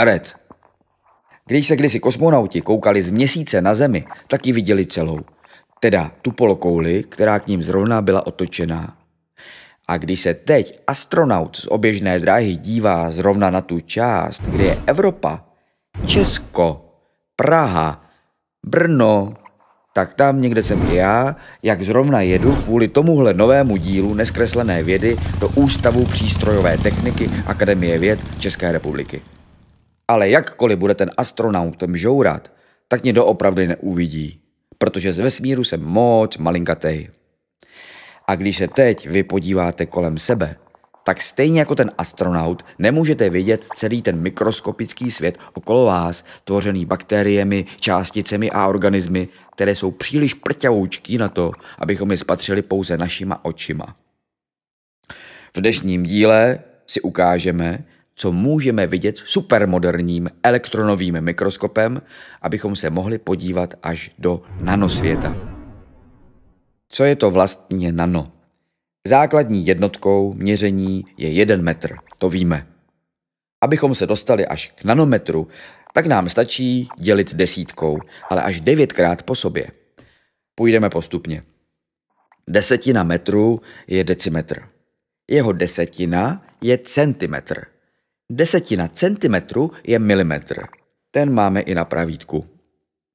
karet. Když se kdysi kosmonauti koukali z měsíce na Zemi, tak ji viděli celou. Teda tu polokouli, která k ním zrovna byla otočená. A když se teď astronaut z oběžné dráhy dívá zrovna na tu část, kde je Evropa, Česko, Praha, Brno, tak tam někde jsem i já, jak zrovna jedu kvůli tomuhle novému dílu neskreslené vědy do Ústavu přístrojové techniky Akademie věd České republiky. Ale jakkoliv bude ten astronaut žourat, tak mě doopravdy neuvidí, protože z vesmíru jsem moc malinkatej. A když se teď vy podíváte kolem sebe, tak stejně jako ten astronaut nemůžete vidět celý ten mikroskopický svět okolo vás, tvořený bakteriemi, částicemi a organismy, které jsou příliš prťavoučký na to, abychom je spatřili pouze našima očima. V dnešním díle si ukážeme, co můžeme vidět supermoderním elektronovým mikroskopem, abychom se mohli podívat až do nanosvěta. Co je to vlastně nano? Základní jednotkou měření je 1 metr, to víme. Abychom se dostali až k nanometru, tak nám stačí dělit desítkou, ale až devětkrát po sobě. Půjdeme postupně. Desetina metru je decimetr. Jeho desetina je centimetr. Desetina centimetru je milimetr. Ten máme i na pravítku.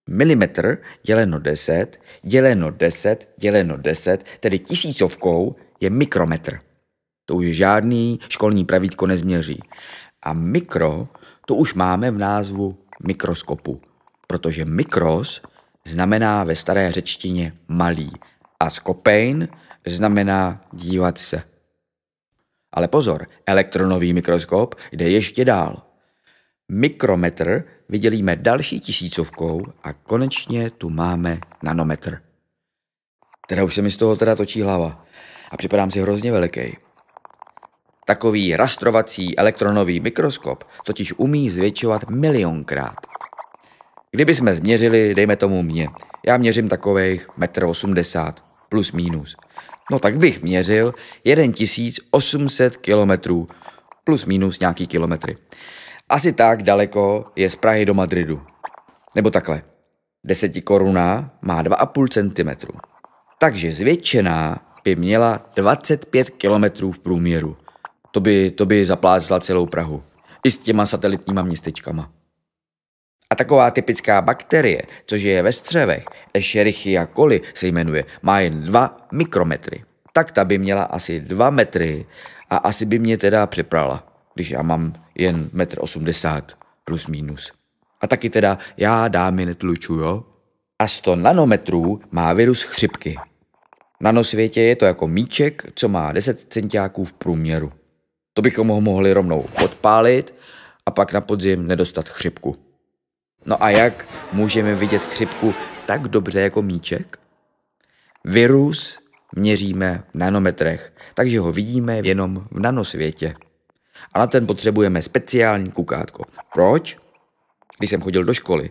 Milimetr děleno 10, děleno 10, děleno 10, tedy tisícovkou je mikrometr. To už žádný školní pravítko nezměří. A mikro, to už máme v názvu mikroskopu, protože mikros znamená ve staré řečtině malý a skopein znamená dívat se. Ale pozor, elektronový mikroskop jde ještě dál. Mikrometr vydělíme další tisícovkou a konečně tu máme nanometr. Teda už se mi z toho teda točí hlava a připadám si hrozně veliký. Takový rastrovací elektronový mikroskop totiž umí zvětšovat milionkrát. Kdyby jsme změřili, dejme tomu mě, já měřím takových 1,80 m, plus minus. No tak bych měřil 1800 kilometrů, plus minus nějaký kilometry. Asi tak daleko je z Prahy do Madridu. Nebo takhle. Desetikoruna má 2,5 cm. Takže zvětšená by měla 25 km v průměru. To by, to by zaplácla celou Prahu. I s těma satelitníma městečkama. A taková typická bakterie, což je ve střevech, Escherichia coli se jmenuje, má jen 2 mikrometry. Tak ta by měla asi 2 metry a asi by mě teda připrala, když já mám jen 1,80 m plus minus. A taky teda já dámy netluču, jo? A 100 nanometrů má virus chřipky. Na nosvětě je to jako míček, co má 10 centiáků v průměru. To bychom ho mohli rovnou odpálit a pak na podzim nedostat chřipku. No a jak můžeme vidět chřipku tak dobře jako míček? Virus měříme v nanometrech, takže ho vidíme jenom v nanosvětě. A na ten potřebujeme speciální kukátko. Proč? Když jsem chodil do školy,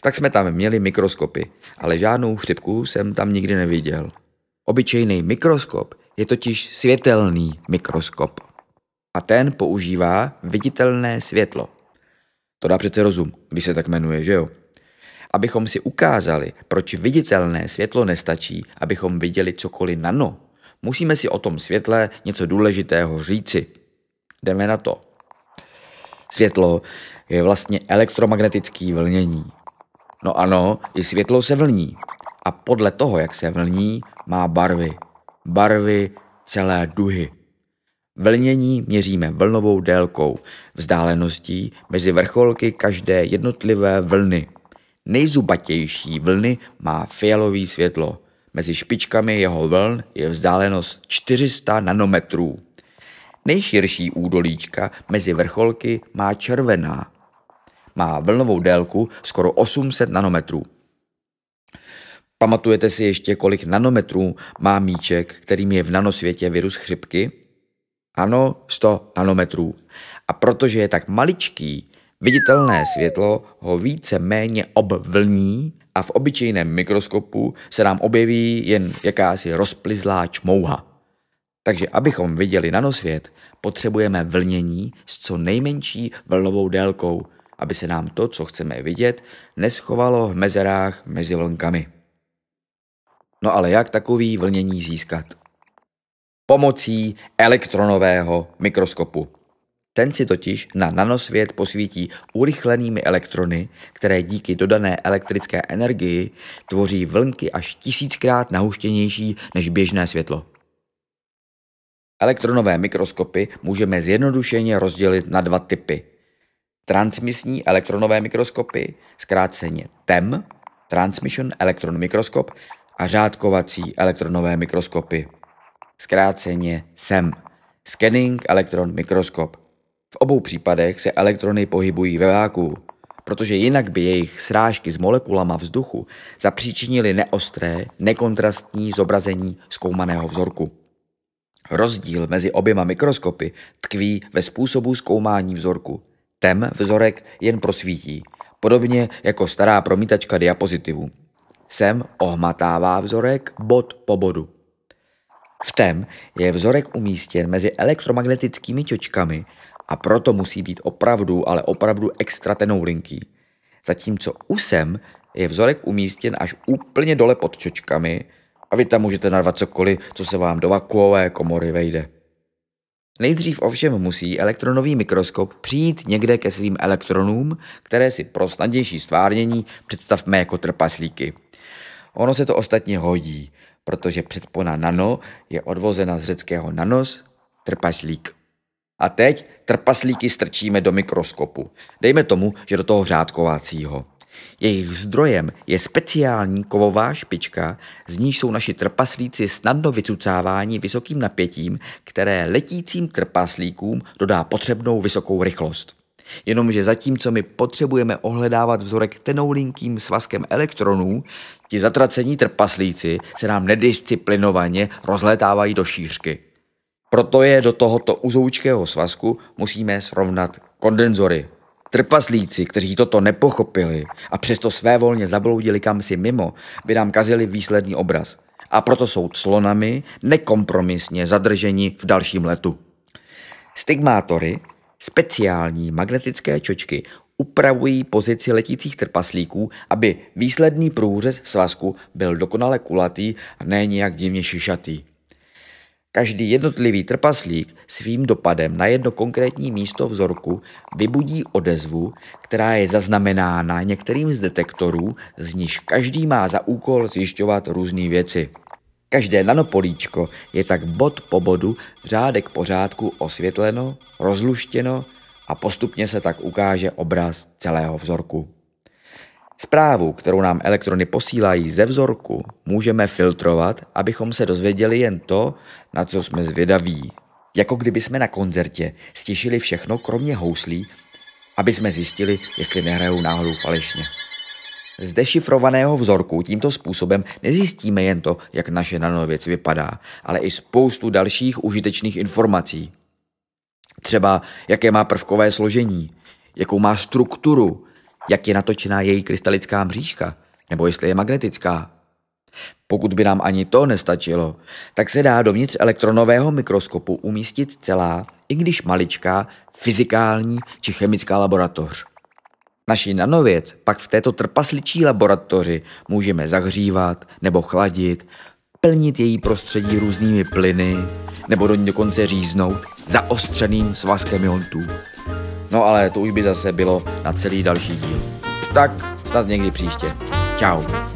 tak jsme tam měli mikroskopy, ale žádnou chřipku jsem tam nikdy neviděl. Obyčejný mikroskop je totiž světelný mikroskop. A ten používá viditelné světlo. To dá přece rozum, když se tak jmenuje, že jo? Abychom si ukázali, proč viditelné světlo nestačí, abychom viděli cokoliv nano, musíme si o tom světle něco důležitého říci. Jdeme na to. Světlo je vlastně elektromagnetický vlnění. No ano, i světlo se vlní. A podle toho, jak se vlní, má barvy. Barvy celé duhy. Vlnění měříme vlnovou délkou, vzdáleností mezi vrcholky každé jednotlivé vlny. Nejzubatější vlny má fialové světlo. Mezi špičkami jeho vln je vzdálenost 400 nanometrů. Nejširší údolíčka mezi vrcholky má červená. Má vlnovou délku skoro 800 nanometrů. Pamatujete si ještě, kolik nanometrů má míček, kterým je v nanosvětě virus chřipky? ano, 100 nanometrů. A protože je tak maličký, viditelné světlo ho více méně obvlní a v obyčejném mikroskopu se nám objeví jen jakási rozplizlá čmouha. Takže abychom viděli nanosvět, potřebujeme vlnění s co nejmenší vlnovou délkou, aby se nám to, co chceme vidět, neschovalo v mezerách mezi vlnkami. No ale jak takový vlnění získat? pomocí elektronového mikroskopu. Ten si totiž na nanosvět posvítí urychlenými elektrony, které díky dodané elektrické energii tvoří vlnky až tisíckrát nahuštěnější než běžné světlo. Elektronové mikroskopy můžeme zjednodušeně rozdělit na dva typy. Transmisní elektronové mikroskopy, zkráceně TEM, Transmission Electron Microscope, a řádkovací elektronové mikroskopy, zkráceně SEM. Scanning elektron mikroskop. V obou případech se elektrony pohybují ve váku, protože jinak by jejich srážky s molekulama vzduchu zapříčinily neostré, nekontrastní zobrazení zkoumaného vzorku. Rozdíl mezi oběma mikroskopy tkví ve způsobu zkoumání vzorku. Tem vzorek jen prosvítí, podobně jako stará promítačka diapozitivu. Sem ohmatává vzorek bod po bodu. V TEM je vzorek umístěn mezi elektromagnetickými čočkami a proto musí být opravdu, ale opravdu extra linký. Zatímco u SEM je vzorek umístěn až úplně dole pod čočkami a vy tam můžete narvat cokoliv, co se vám do vakuové komory vejde. Nejdřív ovšem musí elektronový mikroskop přijít někde ke svým elektronům, které si pro snadnější stvárnění představme jako trpaslíky. Ono se to ostatně hodí – protože předpona nano je odvozena z řeckého nanos, trpaslík. A teď trpaslíky strčíme do mikroskopu. Dejme tomu, že do toho řádkovacího. Jejich zdrojem je speciální kovová špička, z níž jsou naši trpaslíci snadno vycucáváni vysokým napětím, které letícím trpaslíkům dodá potřebnou vysokou rychlost. Jenomže zatímco my potřebujeme ohledávat vzorek tenoulinkým svazkem elektronů, ti zatracení trpaslíci se nám nedisciplinovaně rozlétávají do šířky. Proto je do tohoto uzoučkého svazku musíme srovnat kondenzory. Trpaslíci, kteří toto nepochopili a přesto svévolně zabloudili si mimo, by nám kazili výsledný obraz. A proto jsou clonami nekompromisně zadrženi v dalším letu. Stigmátory, Speciální magnetické čočky upravují pozici letících trpaslíků, aby výsledný průřez svazku byl dokonale kulatý a ne nějak divně šišatý. Každý jednotlivý trpaslík svým dopadem na jedno konkrétní místo vzorku vybudí odezvu, která je zaznamenána některým z detektorů, z níž každý má za úkol zjišťovat různé věci. Každé nanopolíčko je tak bod po bodu řádek pořádku osvětleno, rozluštěno a postupně se tak ukáže obraz celého vzorku. Zprávu, kterou nám elektrony posílají ze vzorku, můžeme filtrovat, abychom se dozvěděli jen to, na co jsme zvědaví. Jako kdyby jsme na koncertě stěšili všechno kromě houslí, aby jsme zjistili, jestli nehrajou náhodou falešně. Z dešifrovaného vzorku tímto způsobem nezjistíme jen to, jak naše nanověc vypadá, ale i spoustu dalších užitečných informací. Třeba jaké má prvkové složení, jakou má strukturu, jak je natočená její krystalická mřížka, nebo jestli je magnetická. Pokud by nám ani to nestačilo, tak se dá dovnitř elektronového mikroskopu umístit celá, i když maličká, fyzikální či chemická laboratoř. Naši nanověc pak v této trpasličí laboratoři můžeme zahřívat nebo chladit, plnit její prostředí různými plyny nebo do ní dokonce říznout zaostřeným svazkem jontů. No ale to už by zase bylo na celý další díl. Tak snad někdy příště. Ciao.